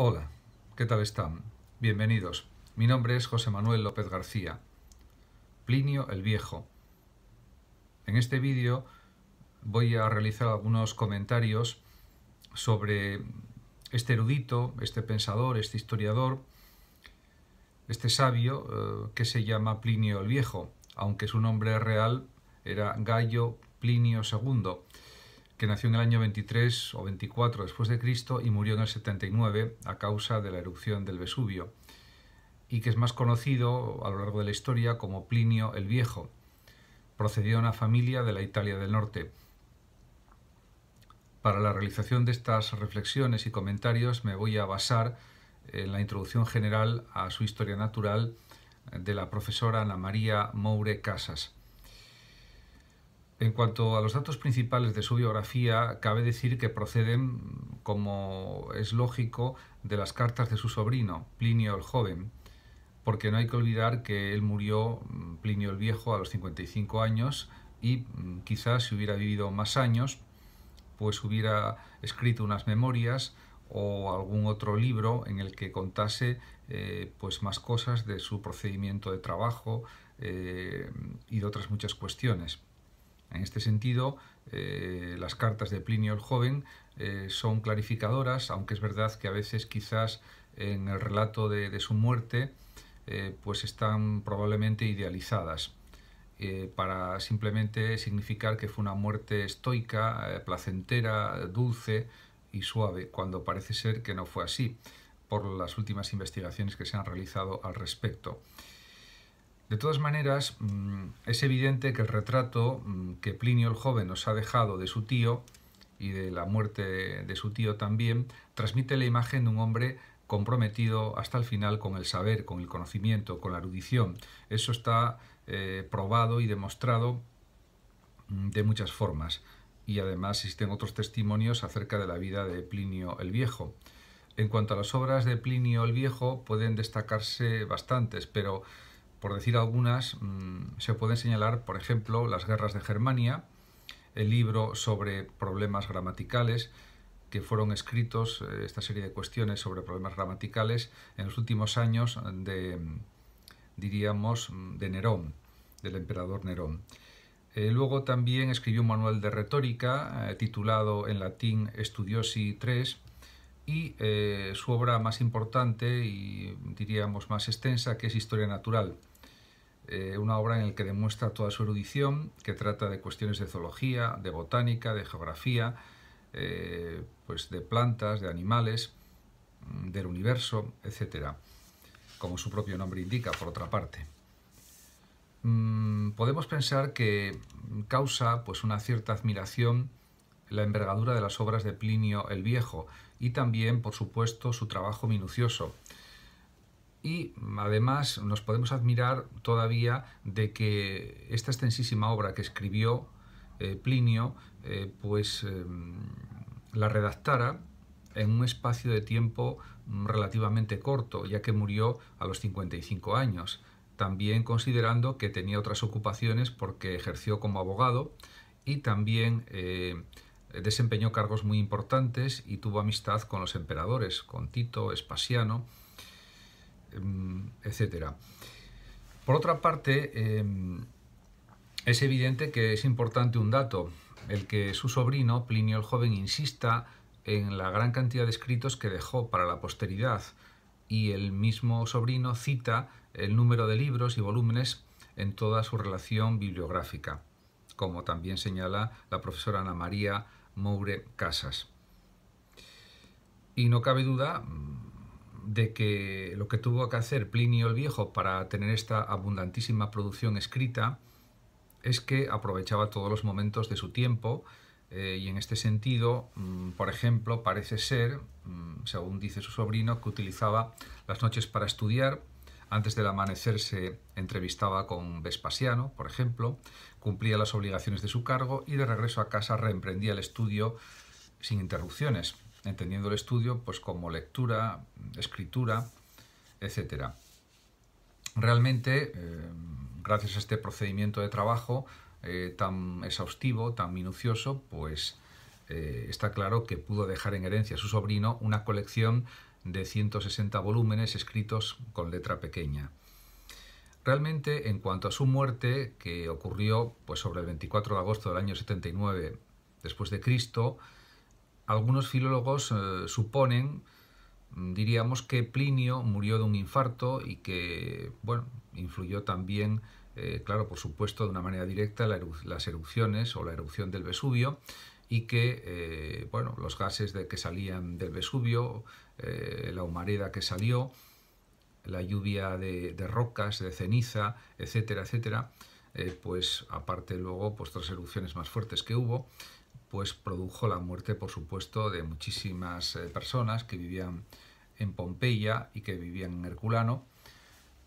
Hola, ¿qué tal están? Bienvenidos. Mi nombre es José Manuel López García, Plinio el Viejo. En este vídeo voy a realizar algunos comentarios sobre este erudito, este pensador, este historiador, este sabio eh, que se llama Plinio el Viejo, aunque su nombre real era Gallo Plinio II que nació en el año 23 o 24 después de Cristo y murió en el 79 a causa de la erupción del Vesubio, y que es más conocido a lo largo de la historia como Plinio el Viejo. Procedió de una familia de la Italia del Norte. Para la realización de estas reflexiones y comentarios me voy a basar en la introducción general a su historia natural de la profesora Ana María Moure Casas. En cuanto a los datos principales de su biografía, cabe decir que proceden, como es lógico, de las cartas de su sobrino, Plinio el Joven, porque no hay que olvidar que él murió, mm, Plinio el Viejo, a los 55 años y mm, quizás si hubiera vivido más años, pues hubiera escrito unas memorias o algún otro libro en el que contase eh, pues más cosas de su procedimiento de trabajo eh, y de otras muchas cuestiones. En este sentido, eh, las cartas de Plinio el Joven eh, son clarificadoras, aunque es verdad que a veces quizás en el relato de, su muerte eh, pues están probablemente idealizadas para simplemente significar que fue una muerte estoica, placentera, dulce y suave, cuando parece ser que no fue así, por las últimas investigaciones que se han realizado al respecto. De todas maneras, mm, es evidente que el retrato mm, que Plinio el joven nos ha dejado de su tío y de la muerte de su tío también, transmite la imagen de un hombre comprometido hasta el final con el saber, con el conocimiento, con la erudición. Eso está eh, probado y demostrado mm, de muchas formas. Y además existen otros testimonios acerca de la vida de Plinio el Viejo. En cuanto a las obras de Plinio el Viejo, pueden destacarse bastantes, pero por decir algunas, mm, se pueden señalar, por ejemplo, las guerras de Germania, el libro sobre problemas gramaticales, que fueron escritos, eh, esta serie de cuestiones sobre problemas gramaticales, en los últimos años de, mm, diríamos, mm, de Nerón, del emperador Nerón. Eh, luego también escribió un manual de retórica eh, titulado en latín Studiosi 3, y eh, su obra más importante y diríamos más extensa que es Historia Natural, eh, una obra en la que demuestra toda su erudición, que trata de cuestiones de zoología, de botánica, de geografía, eh, pues de plantas, de animales, mm, del universo, etc. Como su propio nombre indica, por otra parte. Mm, podemos pensar que causa pues, una cierta admiración la envergadura de las obras de Plinio el Viejo y también, por supuesto, su trabajo minucioso. Y además nos podemos admirar todavía de que esta extensísima obra que escribió eh, Plinio, eh, pues em, la redactara en un espacio de tiempo mm, relativamente corto, ya que murió a los 55 años, también considerando que tenía otras ocupaciones porque ejerció como abogado y también eh, desempeñó cargos muy importantes y tuvo amistad con los emperadores, con Tito, Espasiano, em, etc. Por otra parte, em, es evidente que es importante un dato, el que su sobrino, Plinio el Joven, insista en la gran cantidad de escritos que dejó para la posteridad y el mismo sobrino cita el número de libros y volúmenes en toda su relación bibliográfica, como también señala la profesora Ana María Moure Casas. Y no cabe duda mm, de que lo que tuvo que hacer Plinio el Viejo para tener esta abundantísima producción escrita es que aprovechaba todos los momentos de su tiempo eh, y en este sentido, mm, por ejemplo, parece ser, mm, según dice su sobrino, que utilizaba las noches para estudiar, antes del amanecer se entrevistaba con Vespasiano, por ejemplo, cumplía las obligaciones de su cargo y de regreso a casa reemprendía el estudio sin interrupciones, entendiendo el estudio pues como lectura, escritura, etc. Realmente, eh, gracias a este procedimiento de trabajo eh, tan exhaustivo, tan minucioso, pues eh, está claro que pudo dejar en herencia a su sobrino una colección de 160 volúmenes escritos con letra pequeña. Realmente, en cuanto a su muerte, que ocurrió pues, sobre el 24 de agosto del año 79 después de Cristo, algunos filólogos eh, suponen, diríamos, que Plinio murió de un infarto y que, bueno, influyó también, eh, claro, por supuesto, de una manera directa las erupciones o la erupción del Vesubio, y que eh, bueno, los gases de, que salían del Vesubio, eh, la humareda que salió, la lluvia de, rocas, de ceniza, etcétera, etcétera, eh, pues aparte luego pues, otras erupciones más fuertes que hubo, pues produjo la muerte, por supuesto, de muchísimas personas que vivían en Pompeya y que vivían en Herculano,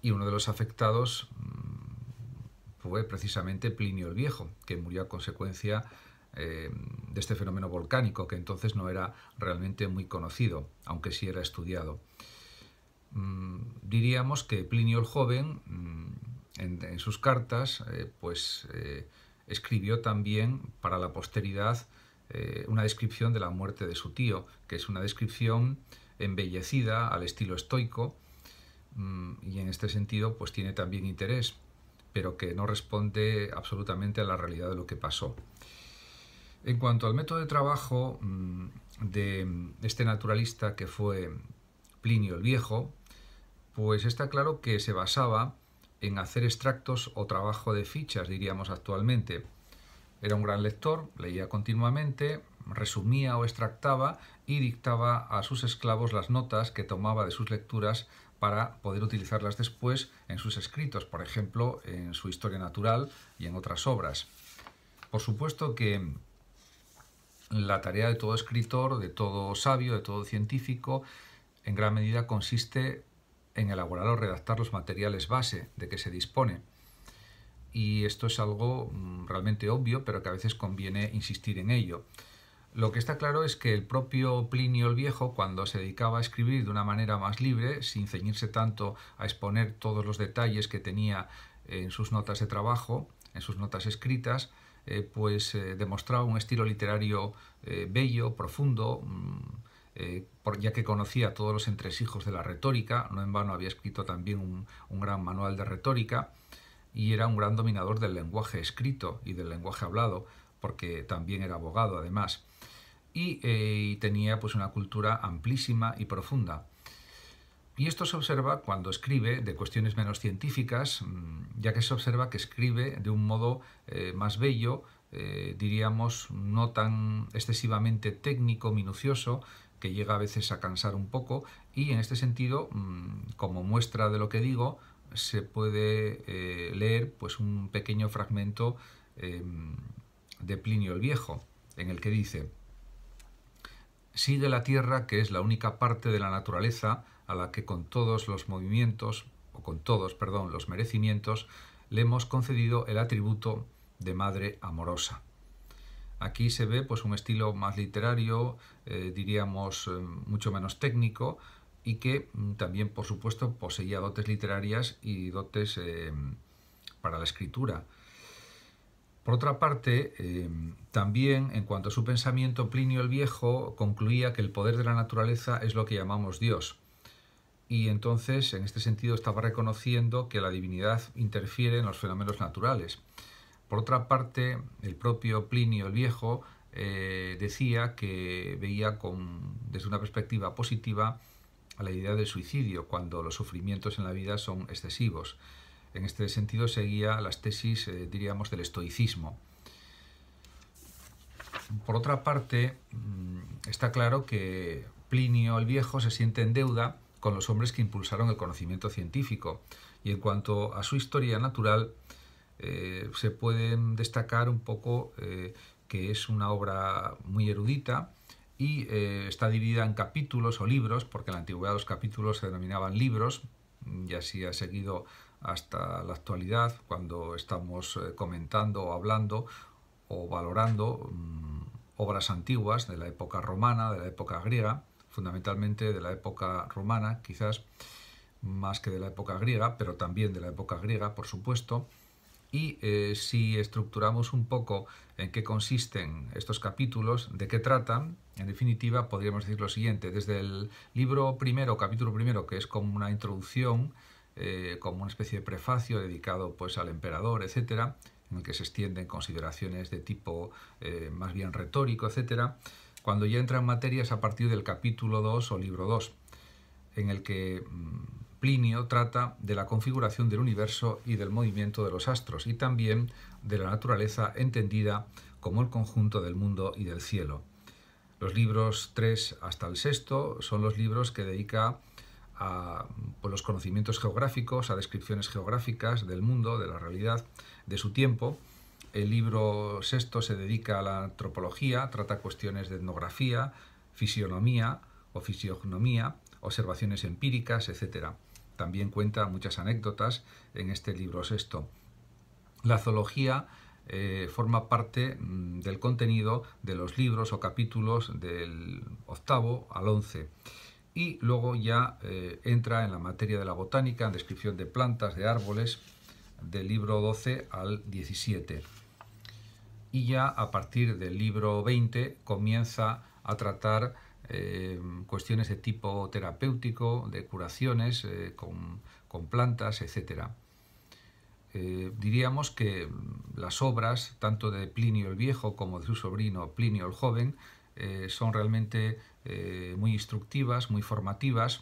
y uno de los afectados mm, fue precisamente Plinio el Viejo, que murió a consecuencia eh, de este fenómeno volcánico, que entonces no era realmente muy conocido, aunque sí era estudiado. Mm, diríamos que Plinio el Joven, mm, en, sus cartas, eh, pues eh, escribió también para la posteridad una descripción de la muerte de su tío, que es una descripción embellecida al estilo estoico, mm, y en este sentido pues tiene también interés, pero que no responde absolutamente a la realidad de lo que pasó. En cuanto al método de trabajo mm, de este naturalista que fue Plinio el Viejo, pues está claro que se basaba en hacer extractos o trabajo de fichas, diríamos actualmente. Era un gran lector, leía continuamente, resumía o extractaba y dictaba a sus esclavos las notas que tomaba de sus lecturas para poder utilizarlas después en sus escritos, por ejemplo, en su historia natural y en otras obras. Por supuesto que la tarea de todo escritor, de todo sabio, de todo científico, en gran medida consiste en elaborar o redactar los materiales base de que se dispone. Y esto es algo mm, realmente obvio, pero que a veces conviene insistir en ello. Lo que está claro es que el propio Plinio el Viejo, cuando se dedicaba a escribir de una manera más libre, sin ceñirse tanto a exponer todos los detalles que tenía en sus notas de trabajo, en sus notas escritas, eh, pues eh, demostraba un estilo literario eh, bello, profundo, mm, ya que conocía todos los entresijos de la retórica, no en vano había escrito también un, gran manual de retórica, y era un gran dominador del lenguaje escrito y del lenguaje hablado, porque también era abogado además, y, y tenía pues una cultura amplísima y profunda. Y esto se observa cuando escribe de cuestiones menos científicas, mm, ya que se observa que escribe de un modo eh, más bello, eh, diríamos no tan excesivamente técnico, minucioso, que llega a veces a cansar un poco, y en este sentido, mm, como muestra de lo que digo, se puede eh, leer pues, un pequeño fragmento em, de Plinio el Viejo, en el que dice, sigue la tierra que es la única parte de la naturaleza a la que con todos los movimientos, o con todos, perdón, los merecimientos, le hemos concedido el atributo de madre amorosa. Aquí se ve pues, un estilo más literario, eh, diríamos eh, mucho menos técnico, y que mm, también, por supuesto, poseía dotes literarias y dotes eh, para la escritura. Por otra parte, también en cuanto a su pensamiento, Plinio el Viejo concluía que el poder de la naturaleza es lo que llamamos Dios. Y entonces, en este sentido, estaba reconociendo que la divinidad interfiere en los fenómenos naturales. Por otra parte, el propio Plinio el Viejo eh, decía que veía con, desde una perspectiva positiva a la idea del suicidio, cuando los sufrimientos en la vida son excesivos. En este sentido seguía las tesis, eh, diríamos, del estoicismo. Por otra parte, mm, está claro que Plinio el Viejo se siente en deuda con los hombres que impulsaron el conocimiento científico. Y en cuanto a su historia natural, eh, se pueden destacar un poco eh, que es una obra muy erudita y eh, está dividida en capítulos o libros, porque en la antigüedad los capítulos se denominaban libros y así ha seguido hasta la actualidad cuando estamos comentando o hablando o valorando mm, obras antiguas de la época romana, de la época griega fundamentalmente de la época romana, quizás más que de la época griega, pero también de la época griega, por supuesto. Y eh, si estructuramos un poco en qué consisten estos capítulos, de qué tratan, en definitiva podríamos decir lo siguiente, desde el libro primero, capítulo primero, que es como una introducción, eh, como una especie de prefacio dedicado pues al emperador, etc., en el que se extienden consideraciones de tipo eh, más bien retórico, etcétera, cuando ya entra en materia es a partir del capítulo 2 o libro 2, en el que mm, Plinio trata de la configuración del universo y del movimiento de los astros, y también de la naturaleza entendida como el conjunto del mundo y del cielo. Los libros 3 hasta el 6 son los libros que dedica a pues, los conocimientos geográficos, a descripciones geográficas del mundo, de la realidad, de su tiempo, el libro sexto se dedica a la antropología, trata cuestiones de etnografía, fisionomía o fisiognomía, observaciones empíricas, etc. También cuenta muchas anécdotas en este libro sexto. La zoología eh, forma parte mm, del contenido de los libros o capítulos del octavo al once. Y luego ya eh, entra en la materia de la botánica, en descripción de plantas, de árboles, del libro 12 al 17 y ya a partir del libro 20 comienza a tratar eh, cuestiones de tipo terapéutico, de curaciones eh, con, plantas, etc. Eh, diríamos que las obras, tanto de Plinio el Viejo como de su sobrino Plinio el Joven, son realmente muy instructivas, muy formativas,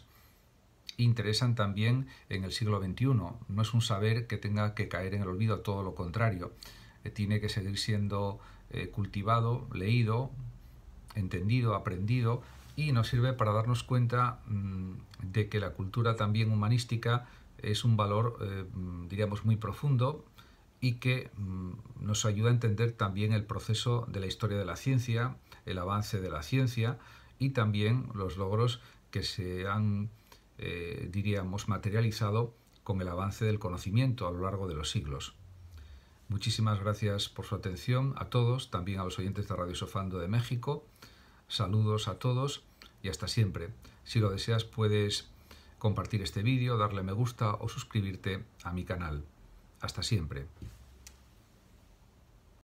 interesan también en el siglo XXI. No es un saber que tenga que caer en el olvido, todo lo contrario. Eh, tiene que seguir siendo eh, cultivado, leído, entendido, aprendido y nos sirve para darnos cuenta mm, de que la cultura también humanística es un valor, eh, mm, diríamos, muy profundo y que mm, nos ayuda a entender también el proceso de la historia de la ciencia, el avance de la ciencia y también los logros que se han, diríamos, materializado con el avance del conocimiento a lo largo de los siglos. Muchísimas gracias por su atención a todos, también a los oyentes de Radio Sofando de México. Saludos a todos y hasta siempre. Si lo deseas puedes compartir este vídeo, darle me gusta o suscribirte a mi canal. Hasta siempre.